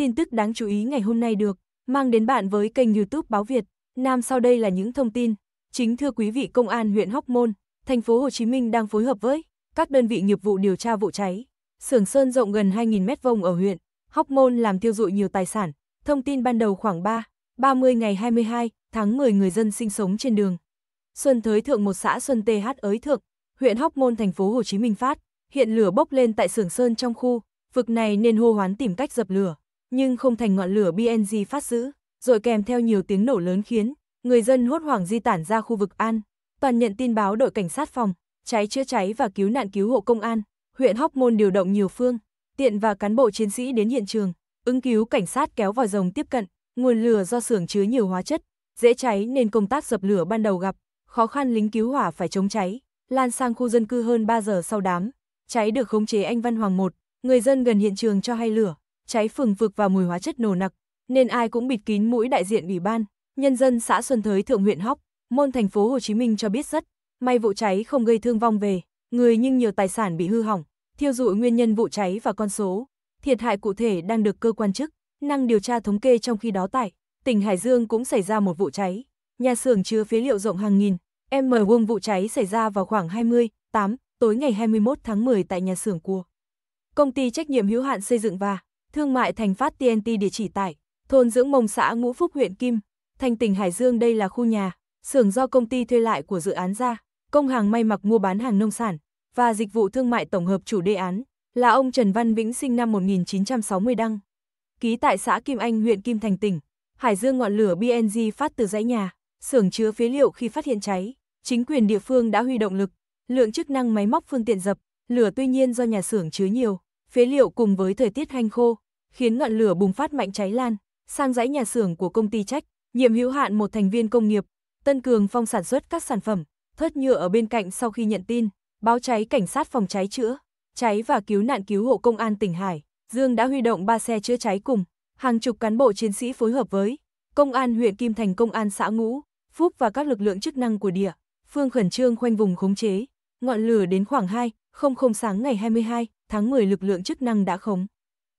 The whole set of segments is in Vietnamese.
tin tức đáng chú ý ngày hôm nay được mang đến bạn với kênh YouTube Báo Việt. Nam sau đây là những thông tin. Chính thưa quý vị, công an huyện Hóc Môn, thành phố Hồ Chí Minh đang phối hợp với các đơn vị nghiệp vụ điều tra vụ cháy xưởng sơn rộng gần 2.000 m2 ở huyện Hóc Môn làm tiêu dụi nhiều tài sản. Thông tin ban đầu khoảng 3 30 ngày 22 tháng 10 người dân sinh sống trên đường Xuân Thới Thượng một xã Xuân TH ới Thượng, huyện Hóc Môn thành phố Hồ Chí Minh phát, hiện lửa bốc lên tại xưởng sơn trong khu vực này nên hô hoán tìm cách dập lửa nhưng không thành ngọn lửa BNG phát giữ, rồi kèm theo nhiều tiếng nổ lớn khiến người dân hốt hoảng di tản ra khu vực an. Toàn nhận tin báo đội cảnh sát phòng, cháy chữa cháy và cứu nạn cứu hộ công an, huyện Hóc Môn điều động nhiều phương, tiện và cán bộ chiến sĩ đến hiện trường, ứng cứu cảnh sát kéo vòi rồng tiếp cận, nguồn lửa do xưởng chứa nhiều hóa chất, dễ cháy nên công tác dập lửa ban đầu gặp khó khăn lính cứu hỏa phải chống cháy, lan sang khu dân cư hơn 3 giờ sau đám, cháy được khống chế anh Văn Hoàng một, người dân gần hiện trường cho hay lửa cháy phường phực và mùi hóa chất nồ nặc, nên ai cũng bịt kín mũi đại diện Ủy ban nhân dân xã Xuân Thới thượng huyện Hóc, môn thành phố Hồ Chí Minh cho biết rất may vụ cháy không gây thương vong về người nhưng nhiều tài sản bị hư hỏng, thiêu dụi nguyên nhân vụ cháy và con số thiệt hại cụ thể đang được cơ quan chức năng điều tra thống kê trong khi đó tại tỉnh Hải Dương cũng xảy ra một vụ cháy, nhà xưởng chứa phế liệu rộng hàng nghìn em mời vuông vụ cháy xảy ra vào khoảng 28 tối ngày 21 tháng 10 tại nhà xưởng của công ty trách nhiệm hữu hạn xây dựng và Thương mại Thành Phát TNT địa chỉ tại thôn Dưỡng Mông xã Ngũ Phúc huyện Kim, thành tỉnh Hải Dương đây là khu nhà, xưởng do công ty thuê lại của dự án ra, công hàng may mặc mua bán hàng nông sản và dịch vụ thương mại tổng hợp chủ đề án là ông Trần Văn Vĩnh sinh năm 1960 đăng ký tại xã Kim Anh huyện Kim Thành tỉnh, Hải Dương ngọn lửa BNG phát từ dãy nhà, xưởng chứa phế liệu khi phát hiện cháy, chính quyền địa phương đã huy động lực, lượng chức năng máy móc phương tiện dập, lửa tuy nhiên do nhà xưởng chứa nhiều phế liệu cùng với thời tiết hanh khô, khiến ngọn lửa bùng phát mạnh cháy lan, sang dãy nhà xưởng của công ty trách, nhiệm hữu hạn một thành viên công nghiệp, Tân Cường Phong sản xuất các sản phẩm, thớt nhựa ở bên cạnh sau khi nhận tin, báo cháy cảnh sát phòng cháy chữa, cháy và cứu nạn cứu hộ công an tỉnh Hải, Dương đã huy động 3 xe chữa cháy cùng, hàng chục cán bộ chiến sĩ phối hợp với công an huyện Kim Thành, công an xã Ngũ, Phúc và các lực lượng chức năng của địa, phương khẩn trương khoanh vùng khống chế, ngọn lửa đến khoảng 2, 00 sáng ngày 22 tháng 10 lực lượng chức năng đã khống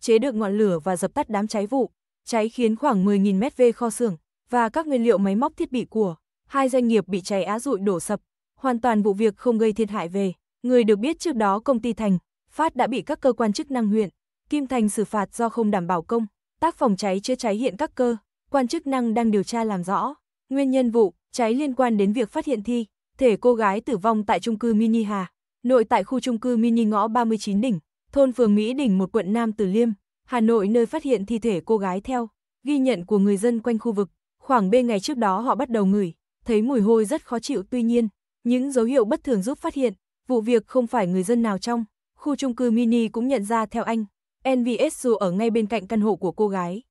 chế được ngọn lửa và dập tắt đám cháy vụ. Cháy khiến khoảng 10.000 mét vê kho xưởng và các nguyên liệu máy móc thiết bị của hai doanh nghiệp bị cháy á rụi đổ sập. Hoàn toàn vụ việc không gây thiệt hại về. Người được biết trước đó công ty Thành, Phát đã bị các cơ quan chức năng huyện, Kim Thành xử phạt do không đảm bảo công, tác phòng cháy chữa cháy hiện các cơ, quan chức năng đang điều tra làm rõ. Nguyên nhân vụ cháy liên quan đến việc phát hiện thi thể cô gái tử vong tại trung cư Mini Hà nội tại khu trung cư mini ngõ 39 đỉnh, thôn phường Mỹ Đỉnh một quận Nam Từ Liêm, Hà Nội nơi phát hiện thi thể cô gái theo, ghi nhận của người dân quanh khu vực, khoảng bê ngày trước đó họ bắt đầu ngửi, thấy mùi hôi rất khó chịu tuy nhiên, những dấu hiệu bất thường giúp phát hiện, vụ việc không phải người dân nào trong, khu trung cư mini cũng nhận ra theo anh, NVS dù ở ngay bên cạnh căn hộ của cô gái.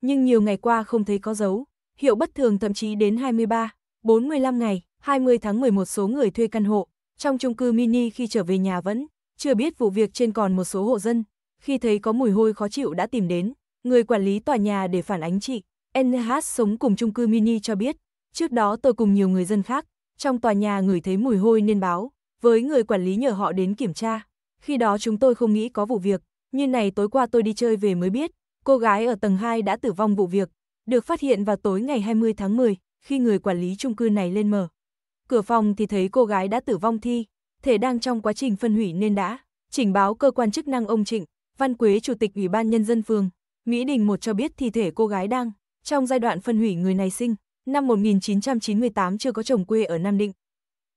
Nhưng nhiều ngày qua không thấy có dấu, hiệu bất thường thậm chí đến 23, 45 ngày, 20 tháng 11 số người thuê căn hộ trong chung cư mini khi trở về nhà vẫn chưa biết vụ việc trên còn một số hộ dân, khi thấy có mùi hôi khó chịu đã tìm đến, người quản lý tòa nhà để phản ánh chị. NH sống cùng chung cư mini cho biết, trước đó tôi cùng nhiều người dân khác, trong tòa nhà người thấy mùi hôi nên báo, với người quản lý nhờ họ đến kiểm tra. Khi đó chúng tôi không nghĩ có vụ việc, như này tối qua tôi đi chơi về mới biết, cô gái ở tầng 2 đã tử vong vụ việc, được phát hiện vào tối ngày 20 tháng 10, khi người quản lý chung cư này lên mở cửa phòng thì thấy cô gái đã tử vong thi, thể đang trong quá trình phân hủy nên đã trình báo cơ quan chức năng ông Trịnh, Văn Quế Chủ tịch Ủy ban Nhân dân phường, Mỹ Đình một cho biết thi thể cô gái đang trong giai đoạn phân hủy người này sinh, năm 1998 chưa có chồng quê ở Nam Định.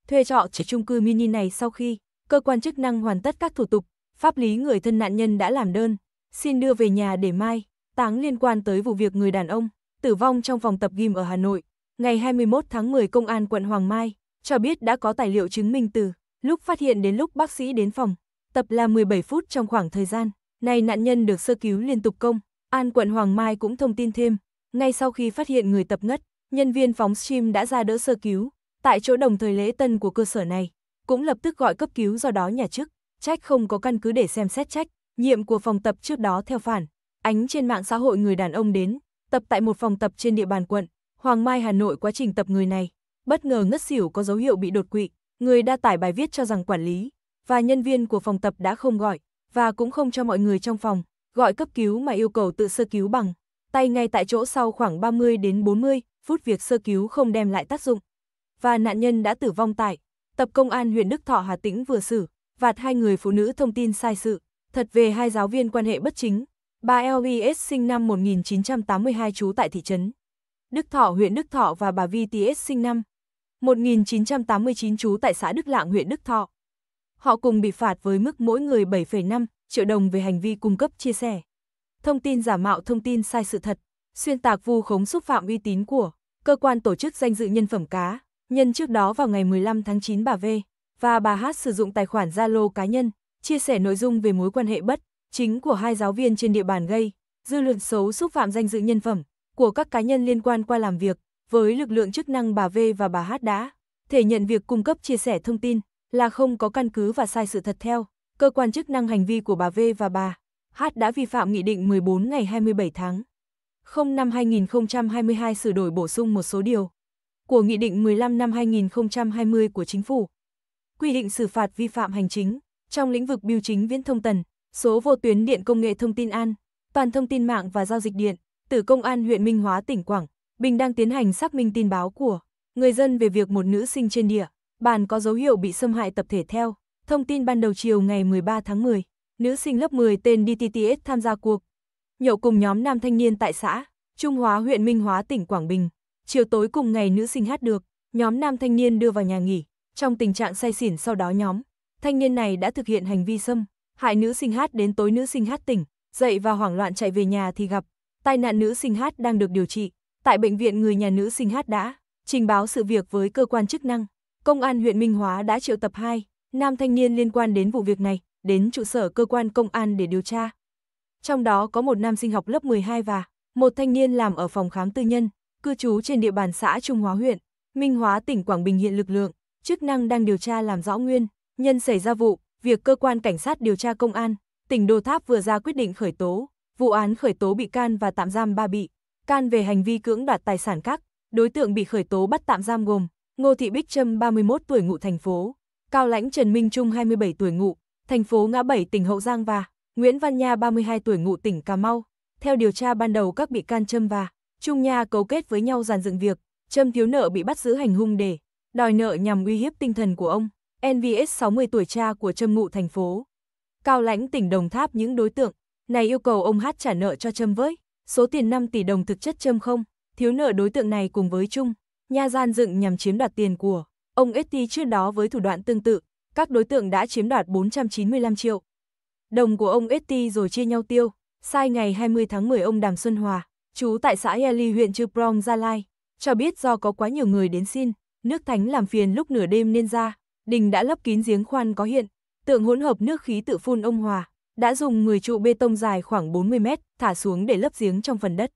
Thuê trọ chỉ chung cư mini này sau khi cơ quan chức năng hoàn tất các thủ tục, pháp lý người thân nạn nhân đã làm đơn, xin đưa về nhà để mai, táng liên quan tới vụ việc người đàn ông tử vong trong phòng tập gym ở Hà Nội. Ngày 21 tháng 10 Công an quận Hoàng Mai cho biết đã có tài liệu chứng minh từ lúc phát hiện đến lúc bác sĩ đến phòng, tập là 17 phút trong khoảng thời gian này nạn nhân được sơ cứu liên tục công. An quận Hoàng Mai cũng thông tin thêm, ngay sau khi phát hiện người tập ngất, nhân viên phóng stream đã ra đỡ sơ cứu, tại chỗ đồng thời lễ tân của cơ sở này, cũng lập tức gọi cấp cứu do đó nhà chức, trách không có căn cứ để xem xét trách, nhiệm của phòng tập trước đó theo phản, ánh trên mạng xã hội người đàn ông đến, tập tại một phòng tập trên địa bàn quận, Hoàng Mai Hà Nội quá trình tập người này, bất ngờ ngất xỉu có dấu hiệu bị đột quỵ, người đa tải bài viết cho rằng quản lý và nhân viên của phòng tập đã không gọi và cũng không cho mọi người trong phòng gọi cấp cứu mà yêu cầu tự sơ cứu bằng tay ngay tại chỗ sau khoảng 30 đến 40 phút việc sơ cứu không đem lại tác dụng và nạn nhân đã tử vong tại tập công an huyện Đức Thọ Hà Tĩnh vừa xử vạt hai người phụ nữ thông tin sai sự thật về hai giáo viên quan hệ bất chính Bà LVS sinh năm 1982 trú tại thị trấn Đức Thọ huyện Đức Thọ và bà VTS sinh năm 1989 trú tại xã Đức Lạng huyện Đức Thọ. Họ cùng bị phạt với mức mỗi người 7,5 triệu đồng về hành vi cung cấp chia sẻ. Thông tin giả mạo thông tin sai sự thật, xuyên tạc vu khống xúc phạm uy tín của cơ quan tổ chức danh dự nhân phẩm cá. Nhân trước đó vào ngày 15 tháng 9 bà V và bà H sử dụng tài khoản Zalo cá nhân, chia sẻ nội dung về mối quan hệ bất chính của hai giáo viên trên địa bàn gây dư luận xấu xúc phạm danh dự nhân phẩm của các cá nhân liên quan qua làm việc với lực lượng chức năng bà V và bà H đã thể nhận việc cung cấp chia sẻ thông tin là không có căn cứ và sai sự thật theo cơ quan chức năng hành vi của bà V và bà H đã vi phạm Nghị định 14 ngày 27 tháng 0 năm 2022 sửa đổi bổ sung một số điều của Nghị định 15 năm 2020 của Chính phủ, quy định xử phạt vi phạm hành chính trong lĩnh vực biểu chính viễn thông tần, số vô tuyến điện công nghệ thông tin an, toàn thông tin mạng và giao dịch điện, từ Công an huyện Minh Hóa tỉnh Quảng Bình đang tiến hành xác minh tin báo của người dân về việc một nữ sinh trên địa bàn có dấu hiệu bị xâm hại tập thể theo. Thông tin ban đầu chiều ngày 13 tháng 10, nữ sinh lớp 10 tên DTTS tham gia cuộc nhậu cùng nhóm nam thanh niên tại xã Trung Hóa huyện Minh Hóa tỉnh Quảng Bình. Chiều tối cùng ngày nữ sinh hát được, nhóm nam thanh niên đưa vào nhà nghỉ, trong tình trạng say xỉn sau đó nhóm thanh niên này đã thực hiện hành vi xâm hại nữ sinh hát đến tối nữ sinh hát tỉnh, dậy và hoảng loạn chạy về nhà thì gặp tai nạn nữ sinh hát đang được điều trị tại bệnh viện người nhà nữ sinh hát đã trình báo sự việc với cơ quan chức năng. Công an huyện Minh Hóa đã triệu tập hai nam thanh niên liên quan đến vụ việc này đến trụ sở cơ quan công an để điều tra. Trong đó có một nam sinh học lớp 12 và một thanh niên làm ở phòng khám tư nhân, cư trú trên địa bàn xã Trung Hóa huyện, Minh Hóa tỉnh Quảng Bình hiện lực lượng, chức năng đang điều tra làm rõ nguyên, nhân xảy ra vụ, việc cơ quan cảnh sát điều tra công an, tỉnh Đô Tháp vừa ra quyết định khởi tố, vụ án khởi tố bị can và tạm giam ba bị can về hành vi cưỡng đoạt tài sản khác, đối tượng bị khởi tố bắt tạm giam gồm Ngô Thị Bích Trâm 31 tuổi ngụ thành phố, Cao Lãnh Trần Minh Trung 27 tuổi ngụ, thành phố Ngã Bảy tỉnh Hậu Giang và Nguyễn Văn Nha 32 tuổi ngụ tỉnh Cà Mau. Theo điều tra ban đầu các bị can Trâm và Trung Nha cấu kết với nhau giàn dựng việc, Trâm thiếu nợ bị bắt giữ hành hung để đòi nợ nhằm uy hiếp tinh thần của ông. NVS 60 tuổi cha của Trâm ngụ thành phố. Cao lãnh tỉnh Đồng Tháp những đối tượng này yêu cầu ông hát trả nợ cho Trâm với số tiền 5 tỷ đồng thực chất châm không, thiếu nợ đối tượng này cùng với Chung, nha gian dựng nhằm chiếm đoạt tiền của ông Etty trước đó với thủ đoạn tương tự, các đối tượng đã chiếm đoạt 495 triệu đồng của ông Etty rồi chia nhau tiêu. Sai ngày 20 tháng 10 ông Đàm Xuân Hòa, chú tại xã Yali huyện Chư Prong, Gia Lai, cho biết do có quá nhiều người đến xin, nước thánh làm phiền lúc nửa đêm nên ra, đình đã lấp kín giếng khoan có hiện, tượng hỗn hợp nước khí tự phun ông Hòa, đã dùng 10 trụ bê tông dài khoảng 40 mét thả xuống để lấp giếng trong phần đất.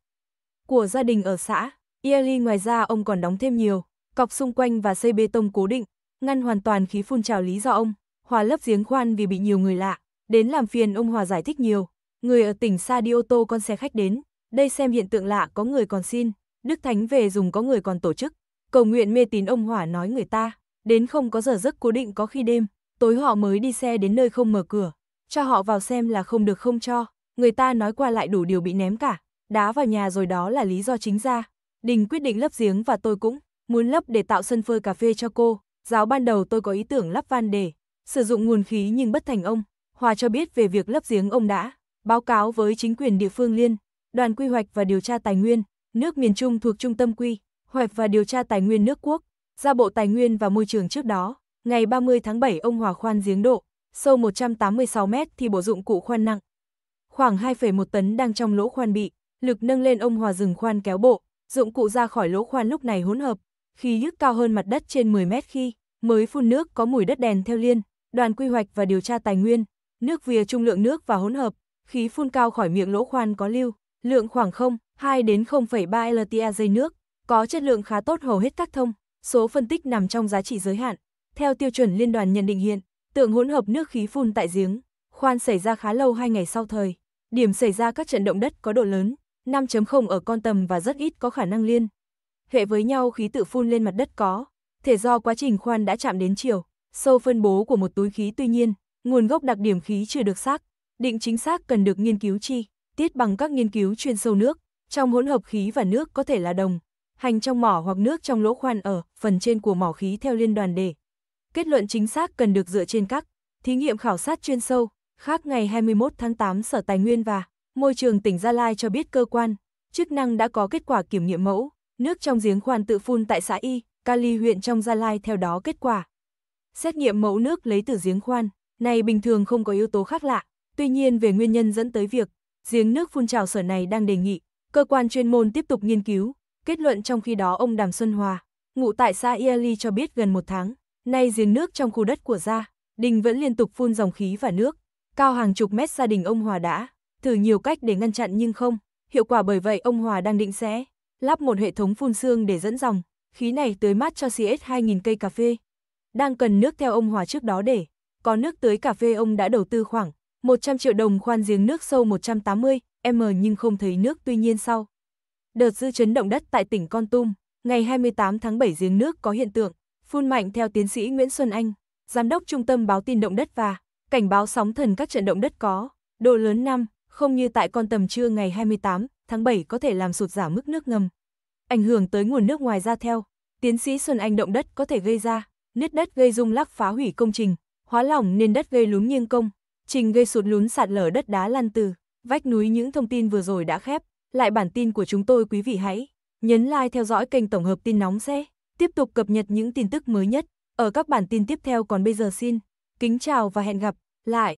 Của gia đình ở xã, Ieli ngoài ra ông còn đóng thêm nhiều, cọc xung quanh và xây bê tông cố định, ngăn hoàn toàn khí phun trào lý do ông, Hòa lấp giếng khoan vì bị nhiều người lạ, đến làm phiền ông Hòa giải thích nhiều, người ở tỉnh xa đi ô tô con xe khách đến, đây xem hiện tượng lạ có người còn xin, Đức Thánh về dùng có người còn tổ chức, cầu nguyện mê tín ông Hòa nói người ta, đến không có giờ giấc cố định có khi đêm, tối họ mới đi xe đến nơi không mở cửa, cho họ vào xem là không được không cho, người ta nói qua lại đủ điều bị ném cả, đá vào nhà rồi đó là lý do chính ra. Đình quyết định lấp giếng và tôi cũng muốn lấp để tạo sân phơi cà phê cho cô, giáo ban đầu tôi có ý tưởng lắp van để sử dụng nguồn khí nhưng bất thành ông. Hòa cho biết về việc lấp giếng ông đã báo cáo với chính quyền địa phương liên, đoàn quy hoạch và điều tra tài nguyên, nước miền Trung thuộc trung tâm quy, hoạch và điều tra tài nguyên nước quốc, ra Bộ Tài nguyên và Môi trường trước đó. Ngày 30 tháng 7 ông Hòa khoan giếng độ sâu 186 mét thì bộ dụng cụ khoan nặng. Khoảng 2,1 tấn đang trong lỗ khoan bị, lực nâng lên ông hòa rừng khoan kéo bộ, dụng cụ ra khỏi lỗ khoan lúc này hỗn hợp, khí nước cao hơn mặt đất trên 10 mét khi mới phun nước có mùi đất đèn theo liên, đoàn quy hoạch và điều tra tài nguyên, nước vía trung lượng nước và hỗn hợp, khí phun cao khỏi miệng lỗ khoan có lưu, lượng khoảng 0, 2 đến 0,3 LTA dây nước, có chất lượng khá tốt hầu hết các thông, số phân tích nằm trong giá trị giới hạn. Theo tiêu chuẩn liên đoàn nhận định hiện, tượng hỗn hợp nước khí phun tại giếng, khoan xảy ra khá lâu hai ngày sau thời. Điểm xảy ra các trận động đất có độ lớn, 5.0 ở con tầm và rất ít có khả năng liên. Hệ với nhau khí tự phun lên mặt đất có, thể do quá trình khoan đã chạm đến chiều, sâu phân bố của một túi khí tuy nhiên, nguồn gốc đặc điểm khí chưa được xác, định chính xác cần được nghiên cứu chi, tiết bằng các nghiên cứu chuyên sâu nước, trong hỗn hợp khí và nước có thể là đồng, hành trong mỏ hoặc nước trong lỗ khoan ở phần trên của mỏ khí theo liên đoàn để Kết luận chính xác cần được dựa trên các thí nghiệm khảo sát chuyên sâu, khác ngày 21 tháng 8 Sở Tài nguyên và Môi trường tỉnh Gia Lai cho biết cơ quan, chức năng đã có kết quả kiểm nghiệm mẫu, nước trong giếng khoan tự phun tại xã Y, Cali huyện trong Gia Lai theo đó kết quả. Xét nghiệm mẫu nước lấy từ giếng khoan, này bình thường không có yếu tố khác lạ, tuy nhiên về nguyên nhân dẫn tới việc giếng nước phun trào sở này đang đề nghị, cơ quan chuyên môn tiếp tục nghiên cứu, kết luận trong khi đó ông Đàm Xuân Hòa, ngụ tại xã Iali cho biết gần một tháng, Nay giếng nước trong khu đất của gia, đình vẫn liên tục phun dòng khí và nước, cao hàng chục mét gia đình ông Hòa đã, thử nhiều cách để ngăn chặn nhưng không, hiệu quả bởi vậy ông Hòa đang định sẽ lắp một hệ thống phun xương để dẫn dòng, khí này tưới mát cho CS2000 cây cà phê. Đang cần nước theo ông Hòa trước đó để có nước tưới cà phê ông đã đầu tư khoảng 100 triệu đồng khoan giếng nước sâu 180 m nhưng không thấy nước tuy nhiên sau. Đợt dư chấn động đất tại tỉnh Con Tum, ngày 28 tháng 7 giếng nước có hiện tượng Phun mạnh theo tiến sĩ Nguyễn Xuân Anh, giám đốc trung tâm báo tin động đất và cảnh báo sóng thần các trận động đất có độ lớn năm, không như tại con tầm trưa ngày 28 tháng 7 có thể làm sụt giảm mức nước ngầm, ảnh hưởng tới nguồn nước ngoài ra theo. Tiến sĩ Xuân Anh động đất có thể gây ra nứt đất gây rung lắc phá hủy công trình, hóa lỏng nên đất gây lún nghiêng công, trình gây sụt lún sạt lở đất đá lăn từ, vách núi những thông tin vừa rồi đã khép, lại bản tin của chúng tôi quý vị hãy nhấn like theo dõi kênh tổng hợp tin nóng xe tiếp tục cập nhật những tin tức mới nhất ở các bản tin tiếp theo còn bây giờ xin kính chào và hẹn gặp lại.